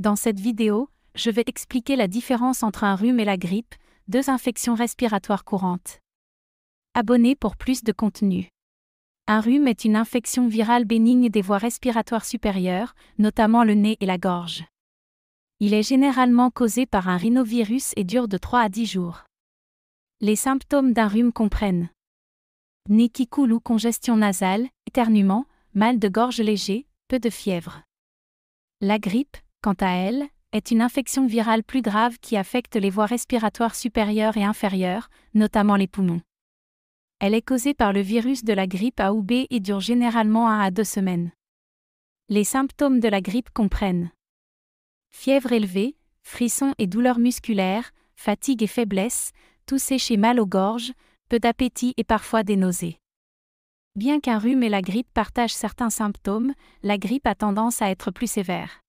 Dans cette vidéo, je vais expliquer la différence entre un rhume et la grippe, deux infections respiratoires courantes. Abonnez pour plus de contenu. Un rhume est une infection virale bénigne des voies respiratoires supérieures, notamment le nez et la gorge. Il est généralement causé par un rhinovirus et dure de 3 à 10 jours. Les symptômes d'un rhume comprennent nez qui coule ou congestion nasale, éternuement, mal de gorge léger, peu de fièvre. La grippe, quant à elle, est une infection virale plus grave qui affecte les voies respiratoires supérieures et inférieures, notamment les poumons. Elle est causée par le virus de la grippe A ou B et dure généralement 1 à 2 semaines. Les symptômes de la grippe comprennent fièvre élevée, frissons et douleurs musculaires, fatigue et faiblesse, tout chez mal aux gorges, peu d'appétit et parfois des nausées. Bien qu'un rhume et la grippe partagent certains symptômes, la grippe a tendance à être plus sévère.